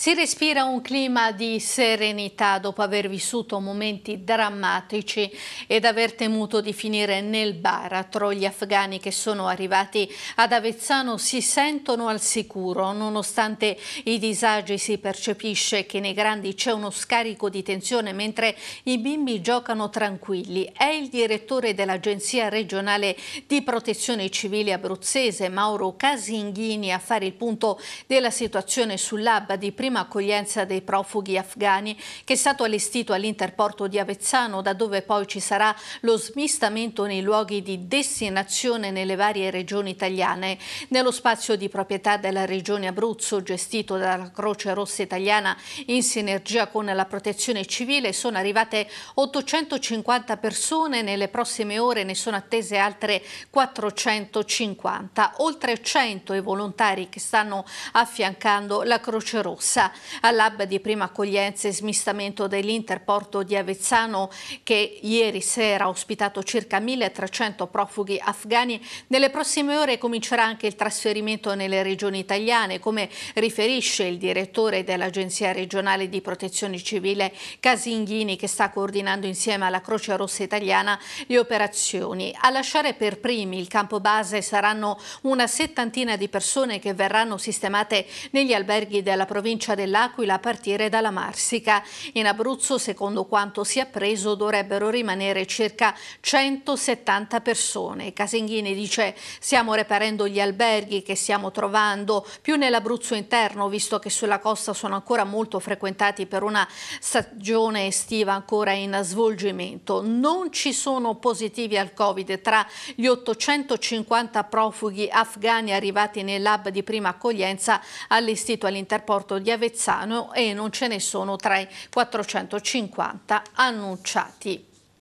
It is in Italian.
Si respira un clima di serenità dopo aver vissuto momenti drammatici ed aver temuto di finire nel baratro. Gli afghani che sono arrivati ad Avezzano si sentono al sicuro. Nonostante i disagi si percepisce che nei grandi c'è uno scarico di tensione mentre i bimbi giocano tranquilli. È il direttore dell'Agenzia regionale di protezione civile abruzzese Mauro Casinghini a fare il punto della situazione sull'ABBA di prima prima accoglienza dei profughi afghani che è stato allestito all'interporto di Avezzano da dove poi ci sarà lo smistamento nei luoghi di destinazione nelle varie regioni italiane. Nello spazio di proprietà della regione Abruzzo gestito dalla Croce Rossa Italiana in sinergia con la protezione civile sono arrivate 850 persone, nelle prossime ore ne sono attese altre 450, oltre 100 i volontari che stanno affiancando la Croce Rossa. Avezza, all'hub di prima accoglienza e smistamento dell'Interporto di Avezzano che ieri sera ha ospitato circa 1300 profughi afghani. Nelle prossime ore comincerà anche il trasferimento nelle regioni italiane, come riferisce il direttore dell'Agenzia regionale di protezione civile Casinghini che sta coordinando insieme alla Croce Rossa Italiana le operazioni. A lasciare per primi il campo base saranno una settantina di persone che verranno sistemate negli alberghi della provincia provincia dell'Aquila a partire dalla Marsica. In Abruzzo, secondo quanto si è appreso, dovrebbero rimanere circa 170 persone. Casinghini dice stiamo reperendo gli alberghi che stiamo trovando, più nell'Abruzzo interno, visto che sulla costa sono ancora molto frequentati per una stagione estiva ancora in svolgimento. Non ci sono positivi al Covid tra gli 850 profughi afghani arrivati nel lab di prima accoglienza allestito all'interporto di Avellino Avezzano e non ce ne sono tra i 450 annunciati.